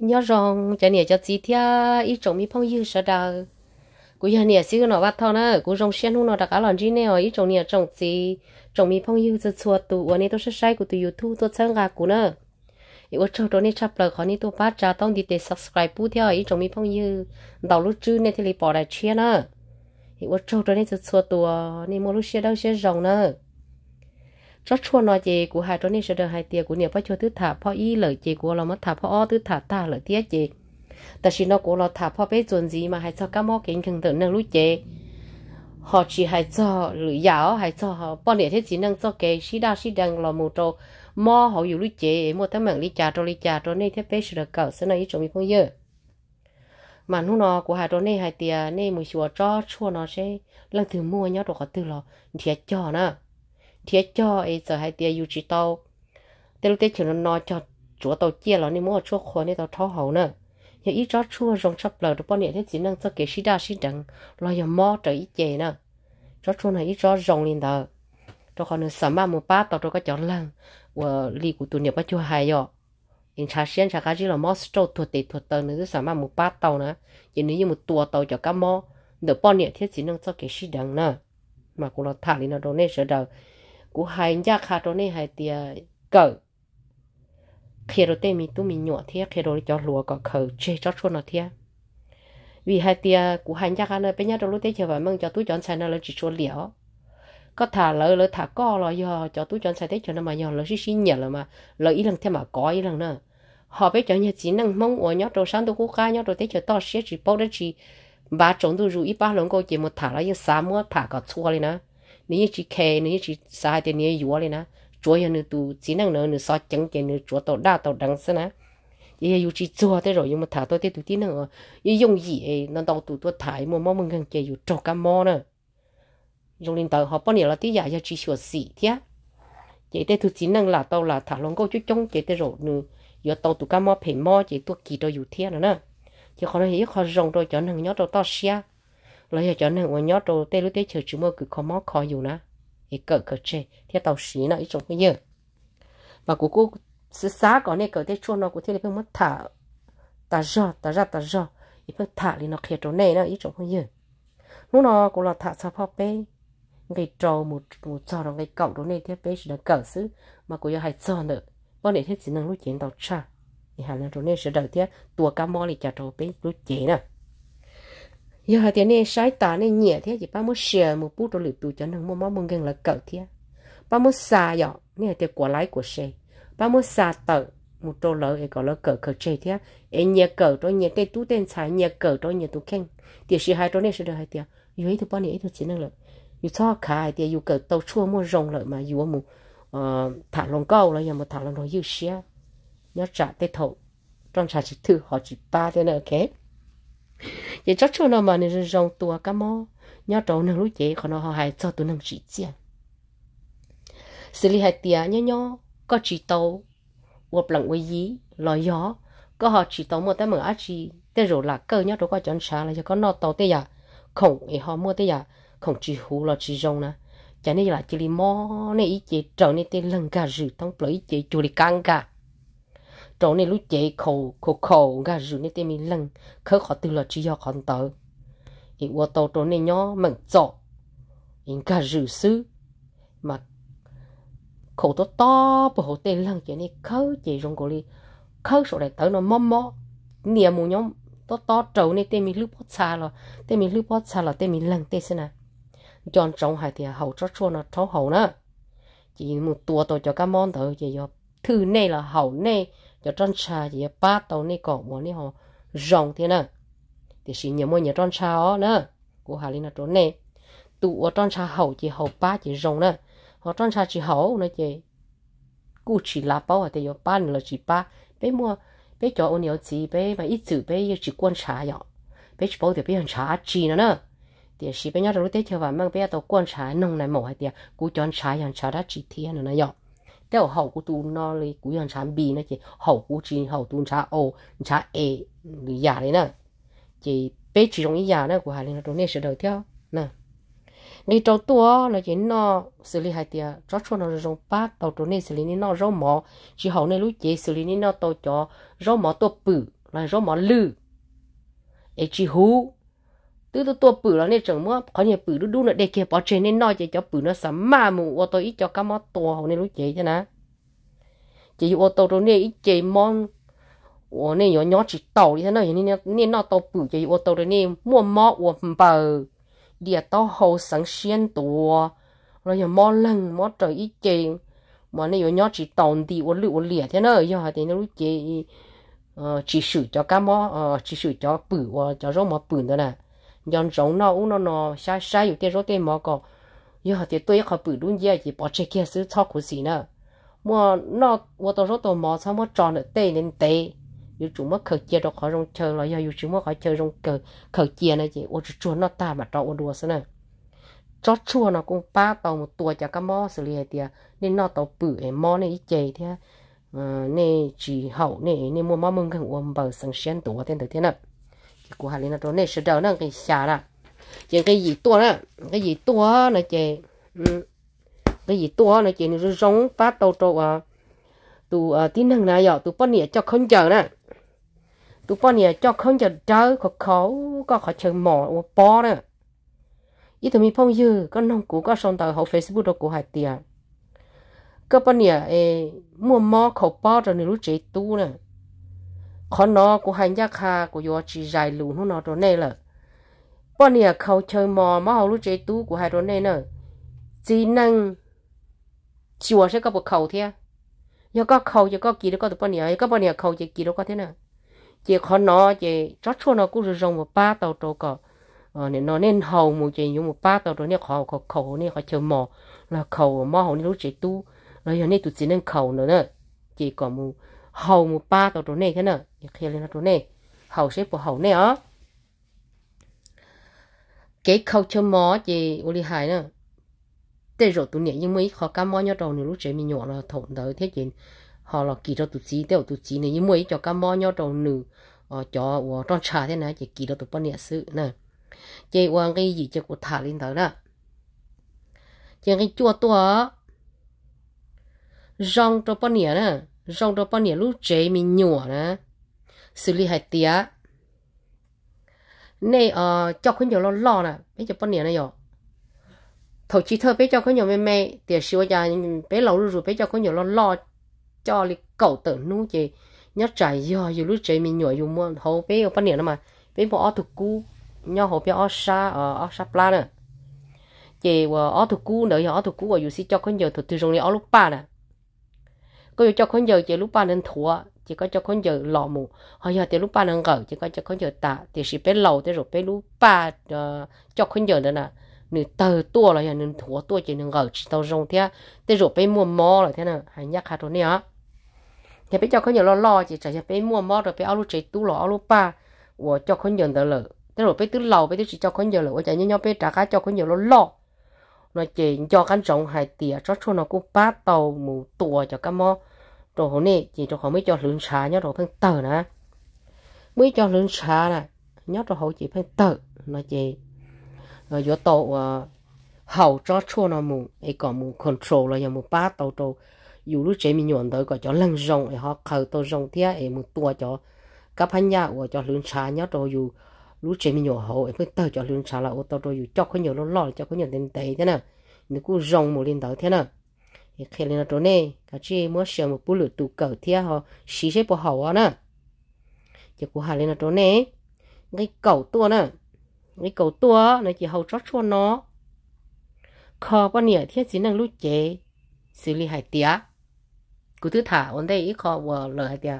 nhớ rằng cho nè cho chị thia ít trồng mi phong yêu sợ đâu, cú nhà nè xíu nó bắt thao nữa cú rong xuyên hú nó đặc cả lần gì nè ít trồng nè trồng chị trồng mi phong yêu cho chua tụ ở nè tôi sẽ sai của tôi youtube tôi sang gà cú nữa ít ở chỗ đó nè chập lời khó nè tôi bắt cha tông đi để subscribe bút theo ít trồng mi phong yêu đầu lúc trước nè thì bỏ lại chia nữa ít ở tôi đó nè cho chua tụ ờ, nè mua lúc xuyên đâu xuyên rong nữa rất chua nói chị của hai trong này sẽ được hai tiền của nhiều bao nhiêu thứ thả bao ý lời chị của là mất thả bao o thứ thả ta lời tiếc chị ta chỉ nó của là thả bao bé chuẩn gì mà hai cho cá mò kiến khẩn thử năng lúc chị họ chỉ hai cho lưỡi giáo hai cho họ bọn này thế chỉ năng cho cái xí đa xí đằng là một trâu mò họ họ อยู่ lúc chị mua tấm mạng lý trà trâu lý trà trâu này thế bé sẽ được cậu sẽ nói chồng mình không dơ mà nó nó của hai trâu này hai tiền này một chùa cho chua nó sẽ lần thứ mua nhau đồ có từ lò thiệt cho nữa thiết cho ấy giờ hai tia yêu chỉ tao tê lúc tê chỉ nó nó cho chúa tao chia là nên mua chúa khó nên tao thao hậu nữa giờ ít chó chua rong chắp lờ được bao nhiêu thế chỉ năng cho kế sĩ đa sĩ đằng lo giờ mò trời ít chè nữa chó chua này ít chó rong lên tờ tao còn nữa sớm ba một ba tao tao có chọn lăng và lì của tụi nhập bao chua hai rồi in cha xiên cha cá gì là mò sâu thuật tệ thuật tờ nữa sớm ba một ba tàu nữa giờ nếu như một tua tàu cho cái mò được bao nhiêu thế chỉ năng cho kế sĩ đằng nữa mà cũng là thả lên nó đâu nên sợ đâu cú hai nhà khá trong này hai tia cỡ khi rồi tê mình tu mình nhọ thế khi rồi cho lúa có khờ chê cho chua nó thế vì hai tia cú hai nhà khá này bây giờ trong lúc tê chờ vào mong cho tú chọn sai nó là chỉ chua liễu có thả lỡ lỡ thả co lỡ do cho tú chọn sai thế cho nó mà giờ lỡ xí xí nhẹ rồi mà lỡ ý lần thêm mà có ý lần nữa họ biết cho nhà chỉ năng mong ở nhóc đồ sáng tôi cú ca nhóc đồ tê chờ to xí chỉ bao đó chỉ ba chồng tôi rủ ít ba lần cô chỉ một thả lỡ như sáu mua thả cả chua đi nữa nếu chỉ khe nếu chỉ sai thì nếu yếu lên á chúa hiện nữa tu chỉ năng nữa nữa sao chẳng cái nữa chúa tổ đa tổ đẳng sơn á giờ yêu chỉ chúa thế rồi nhưng mà thả tôi thế tu tí năng yêu dùng gì ấy nó đâu tu tôi thải mà mong mình cần chơi yêu trâu cá mò nữa dùng lên tờ họ bao nhiêu là tí giả cho chỉ sửa xỉ thế chỉ thế tu chỉ năng là tao là thả lòng câu chút chống chỉ thế rồi nữa giờ tao tu cá mò phải mò chỉ tôi kỳ tôi yếu thế nữa nè chỉ khó nói hiểu khó rồng rồi cho năng nhớ rồi to xia lấy cho nên uống nhót rồi tê lưỡi tê chờ chúng mơ cứ khó móc khó dù nè thì cỡ cỡ chê thì tàu xí nó ít trong cái gì? và của cô sẽ xá có nên cỡ tê chua nó của thế là phải mất thả ta do ta ra ta do thì phải thả thì nó khía chỗ này nó ít trong cái gì? lúc nó cũng là thả sao phao bê ngày trầu một một trò rồi ngày cậu đó này thế bê sẽ là cỡ xứ mà cô giờ hay trò nữa bọn này thế chỉ năng lúc chiến tàu cha thì hà là chỗ này sẽ đầu tiên tua cá mò thì chả trầu bê lúc chế nào giờ thì nè này sai tả này nhẹ thế chỉ ba mươi sờ một bút rồi tụ cho nên mua máu mông gần là cậu thế ba mươi xa giờ nè thì quả lái của xe ba mươi xa tờ một trâu lỡ để có lỡ cờ cờ chơi thế ấy nhẹ cờ đó nhẹ cái tú tên xài nhẹ cờ đó nhẹ tú khen tiền sĩ hai trâu này sẽ được hai tiền như ấy thì bao nhiêu thì chỉ năng lợi như cho khai tiền như cờ tàu chua mua rồng lợi mà ờ, như mua thả lồng câu là như mà thả lồng rồi dư xe nhớ trả tết thầu trong trà chỉ thư họ chỉ ba thế là ok vậy chắc chỗ nào mà nên rong tua cá mò nhớ trâu năng lúc chế còn nó họ hay cho tụi năng chỉ chia xử lý hai tiền nhớ nhớ có chỉ tàu uộp lần quay gì lo gió có họ chỉ tàu mua tới mở ác chi tới rồi là cơ nhớ trâu có chọn xa là cho có nó tàu tới à dạ. không thì họ mua tới à dạ, không chỉ hú là chỉ rong nè cho nên là chỉ li mò này ý chế trâu này tên lần cả rử tông lấy chế chùi căng cả trâu này lúc chạy khổ khổ khổ gà rú này tên mình lăng khớ khó từ là chỉ do khó tớ thì ô tô trâu này nhỏ mặn rõ in gà rú sư mà khổ to to bộ hồ tên lăng chạy này khớ chạy rong cổ đi khớ số này tớ nó mò mò nè mù nhóm to to trâu này tên mình lúc bót xa là tên mình lúc bót xa là tên mình lăng tên xin à chọn trồng hải thì hậu cho chua nó trâu hậu nữa chỉ một tua tôi cho các món tớ chỉ do thư này là hậu này cho trăn trà gì ba tàu này cổ muốn này họ rồng thế nè thì xin nhớ mỗi nhớ trăn trà ó nè của hà linh là trốn này tụ ở tròn trà hậu chỉ hậu ba chỉ rồng nè họ trăn trà chỉ hậu nữa chị cụ chỉ là bao thì giờ ba là chỉ ba bé mua bé cho ông nhiều chỉ bé mà ít chữ bé chỉ quan trà nhỏ bé chỉ bao thì bé hàng trà chỉ nữa nè thì xin bé nhớ rồi tới chờ và mang bé tàu quan trà nông này mỏ hay thì cụ chọn trà hàng trà đã chỉ thiên nữa nè nhỏ đeo hậu của tụ nó là của dân sản bi nó chỉ hậu của chị hậu tụ xã ô xã e già đấy nè chỉ bé chỉ trong già nè của hà linh nó trong sẽ đầu theo nè đi trâu tua là chỉ nó xử lý hai tia cho cho nó rong bát tàu trong xử lý nó rau mỏ chỉ hậu này lúc chỉ xử lý nó tàu cho rau mỏ tàu bự là rau mỏ lư ấy chỉ hú từ từ tua bự là nên chẳng mua có nhiều bự đu đu nữa để kia bỏ trên nên nói chỉ cho bự nó sắm mà ô tô ít cho cá mó tua hầu nên lúc chế cho nè chỉ ô tô rồi nên ít chế món ô nên nhỏ chỉ tàu đi nên nên tàu bự chỉ ô tô rồi nên mua mó ô bờ địa tàu hầu sáng xuyên tua rồi giờ mó lần mó trời ít chế mà nên nhỏ chỉ tàu thì ô lựu ô lìa thế này thì nó lúc chế chỉ sử cho cá mó ờ, chỉ sử cho bự cho rau mó bự đó nè nhon rong nó u nó nó xa xa อยู่ที่รถเต็มมอก็ยี่ห้อที่ตัวเขาปืนดุนเยี่ยจีปอเช็คเกี่ยซื้อชอบขุสีเนอะมัวนอวัวตัวรถตัวมอซ้ำว่าจอนเต้เน้นเต้อยู่จุ่มว่าเขาเจียดอกเขาลงเชอเราอยู่จุ่มว่าเขาเชอลงเกิดเขาเจียนะจีโอ้จุ่มนอตามาจอวัวดัวซะเนอะจอดชัวเนาะกุ้งป้าเตาตัวจากกระมอสิเลียเตียนี่นอเตาปืนไอ้มอนี่เจเทีย nè chỉ hậu nè nè mua mắm mưng khăn uống bờ sáng xuyên tổ tiên đầu tiên ạ của hà linh trốn này sửa đầu nó cái xả là chị cái gì to đó cái gì to là chị ừ. cái gì to là chị nó giống phát tàu trộn à tụ à, tin năng này rồi, tụ bọn nè cho không chờ nè tụ bọn nè cho không chờ đỡ khó khó có khó chờ mỏ và bó nè ý tụi mình phong dư có nông cũ có sông tàu hậu facebook đó của hải tiền cơ bọn nè mua mò khẩu bó rồi nửa lúc chế tu nè khó nó của hai nhà kha của yo chỉ dài lù nó nó đó này là bọn nè khâu chơi mò mà hầu lúc chế tú của hai đó này nữa chỉ năng chỉ ว่าใช่ก็บอกเขาเท่ายังก็เขายังก็กี่แล้วก็ตัวปนเนี่ยยังก็ปนเนี่ยเขาจะกี่แล้วก็เท่านั้นเจ้าขอน้อเจ้าจัดชวนเรากูจะรงมาป้าตัวโตก็เออเนี่ยน้อเน้นเฮาหมู่เจ้าอยู่หมู่ป้าตัวโตเนี่ยเขาเขาเขาเนี่ยเขาเชื่อหมอแล้วเขาหมอเขาเนี่ยรู้ใจตู้แล้วอย่างนี้ตัวจีนั่งเขาเนอะเจ้าก็มู่ hầu một ba tàu chỗ này cái nữa nhạc kia lên tàu này hầu xếp của hầu này á cái câu cho mó gì ô li hài nữa để rồi tụi nhẹ nhưng mấy khó cá mó nhau đầu nữa lúc trời mình nhỏ là thủng tới thế chuyện họ là kỳ cho tụi chị đều tụi chị này nhưng mấy cho cá mó nhau đầu nữa ờ cho ờ, trong trà thế này chỉ kỳ cho tụi bọn nhẹ sự nè chị quan cái gì cho cụ thả lên tới đó chị cái chua tua rong cho bọn nhẹ nè rong đó bao nhiêu lúc chế mình nhổ nè xử lý hai tía này ờ cho khuyên nhiều lo lo nè bây giờ bao nhiêu này rồi thầu chỉ thôi, bây giờ có nhiều mẹ mẹ tiền xíu giờ bé lâu rồi bây giờ có nhiều lo lo cho li cậu tự nu chị nhớ chạy do dù lúc chế mình nhổ dù mua hầu bé bao nhiêu mà bé bỏ thực cú nhau hầu bé ở xa ở xa plan nè chị ở ờ, thực cú nữa ở thực cú ở ờ, dù xí cho có nhiều thực từ trong này ở lúc ba nè có cho con giờ chỉ lúc ba nên thua chỉ có cho con giờ lò mù họ giờ thì lúc ba nên gỡ chỉ có cho con giờ tạ thì chỉ bé lầu thế rồi bé lúc ba cho con giờ nữa nè nửa tờ tua là giờ nên thua tua chỉ nên gỡ chỉ tao rong thế thế rồi bé mua mò là thế nào hay nhắc hạt rồi nè thì bé cho con giờ lo lo chỉ chỉ bé mua mò rồi bé áo lúc chỉ tu lò áo lúc ba của cho con giờ đỡ lợ thế rồi bé tứ lầu bé tứ chỉ cho con giờ lợ của như nhau bé trả cá cho con giờ lo lo nó chỉ cho cánh rộng hai tỉa cho cho nó cũng ba tàu mù tua cho cá mò rồi hôm nay chỉ cho họ mới cho lượng xá nhớ rồi phân tờ nè mới cho lượng xá nè nhớ rồi họ chỉ phân tờ nó chỉ rồi ờ, vô tổ ờ, hậu cho chua nó mù ấy còn mù control là nhà mù ba tàu tàu dù lúc chế mình nhuận tới có cho lăng rồng ấy họ khờ tàu rồng thế ấy mù tua cho các hắn nhà của cho lượng xá nhớ rồi dù lúc chế mình nhuận hậu ấy phân tờ cho lượng xá là ô tàu rồi dù cho có nhiều nó lo cho có nhiều tiền tệ thế nào nếu cứ rồng một lên tới thế nào thì khi lên đó nè cả chị mua một bút lửa tủ cầu thia họ xí xếp bộ hậu nè chỉ của hà lên đó nè ngay cầu tua nè ngay cầu tua này chỉ hậu chót cho nó khó bao nhiêu thiết chỉ năng lúc chế xử lý hải tía cứ thứ thả ổn đây ít khó vờ hải tía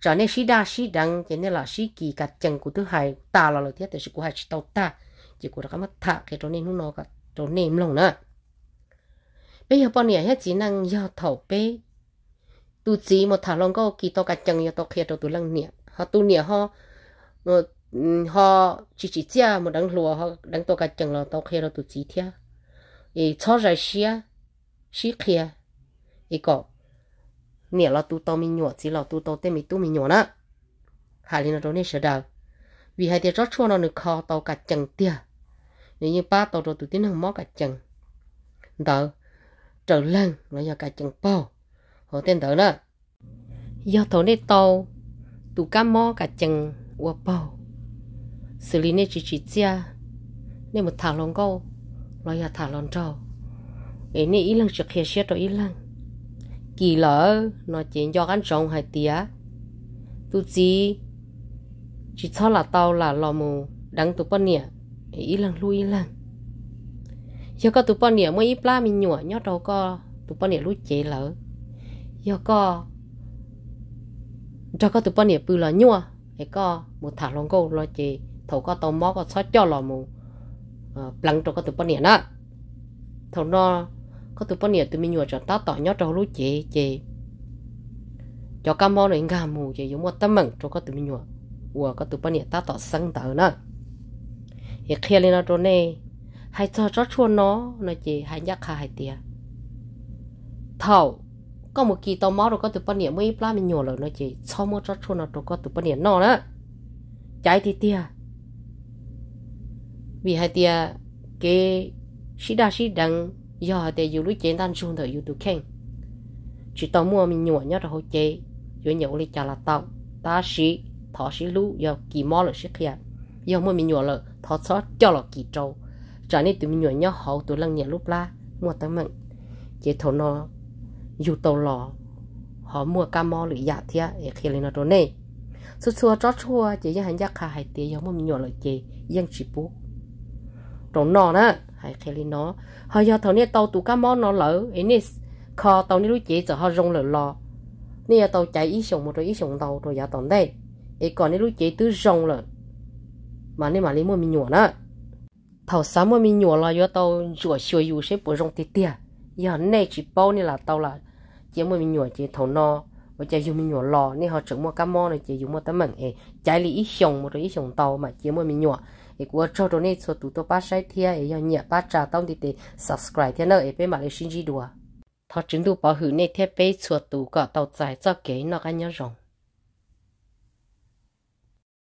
cho nên sĩ đa sĩ đăng cho nên là sĩ kỳ cả chân của thứ hai ta là lời thiết thì sự của hai tàu ta chỉ của nó mất thả cái chỗ nên nó cả chỗ nêm lòng nữa bây giờ bọn nhảy chỉ năng do thầu bé, tu chỉ một thằng long cái kỳ to cả chân yo to kia cho tu lăng nhảy họ tu nhảy họ họ chỉ chỉ chia một đằng lùa họ đằng to cả chừng là to kia là tu chỉ thia thì cho ra xia xí kia thì có nhảy là tu to mình nhổ chỉ là tu to tên mình tu mình nhổ nữa hà linh nó đâu nên sợ đâu vì hai tiệt rót chua nó được kho to cả chân tia nếu như ba tàu rồi tụi tiến không mó cả chân, đó trở lên nó do cả chân bao họ tên thở đó do thổ nê to tụ cá mò cả chân qua bao xử lý nê chỉ chỉ chia nên một thả lon câu lo ya thả lon trâu ấy nê ý lần trực hiện xét rồi ý lần kỳ lỡ nó chỉ do ăn rồng hay tía tụ chỉ chỉ cho là tàu là lò mù đắng tụ bận nè ý lần lui ý lần giờ có tụi bọn nỉa mới ít la mình nhủa nhót đâu có tụi bọn nỉa lúc chế lỡ giờ có cho có tụi bọn nỉa bự là nhủa hay có một thả lòng câu lo chế thầu có tàu mó có xót cho lò mù ờ, lăng cho có tụi bọn nỉa đó thầu nó có tụi bọn nỉa tụi mình nhủa cho tao tỏ nhót đâu lúc chế chế cho cam mò này ngà mù chế giống một tấm mảng cho có tụi mình nhủa ủa có tụi bọn nỉa tao tỏ sáng tờ nữa thì khi lên nó trốn này hay cho cho chua nó nó chỉ hay nhắc khá hay tiền thầu có một kỳ tàu máu rồi có từ bao nhiêu mấy plá mình nhổ rồi nó chỉ sau một rất chua nó rồi có từ bao nhiêu nó nữa trái thì tia vì hai tia cái sĩ đa sĩ đằng giờ hai tia dù lúc chế tan xuống thời dù tụ khen chỉ tàu mua mình nhổ nhá rồi chế dù nhổ lấy trả là tàu, ta sĩ thọ sĩ lú do kỳ mò là sĩ kia do mua mình nhổ là thọ sót cho là kỳ trâu trả nên tụi mình nhỏ nhỏ hậu tụi lăng nhẹ lúc la mua tấm mận chế thầu nó dù tàu lò họ mua cá mò lưỡi dạ thia để khi lên nó rồi này số xua chó chua chế dân hành giác khá hai tía giống mình nhỏ lợi chế dân chỉ bố trong nó nè hai khi lên nó họ giờ thầu nè tàu tụi cá mò nó lỡ ấy nè kho tàu nè lưỡi chế giờ họ rong lỡ lò nè tàu chạy ít sống một rồi ít sống tàu rồi giờ tàu đây ấy còn nè lưỡi chế tứ rong lỡ mà nè mà lấy mua mình nhỏ nè thầu sớm mà mình nhổ là do tao rửa sửa u sẽ bổ rong tê tê giờ này chỉ bao này là tao là chỉ mà mình nhổ chỉ thầu no và chỉ dùng mình nhổ lò nên họ chuẩn mua cá mò này chỉ dùng mua tấm mảnh ấy trái lý ít một ít sòng tàu mà chỉ mà mình nhổ thì của cho đồ này số tụ tao ba sai thia ấy nhận nhẹ ba trà tao thì tê subscribe thế nào để bên mà lấy xin gì đùa thọ trứng đủ bảo hữu này theo bên số tụ cả tàu dài cho kế nó cái nhau rồi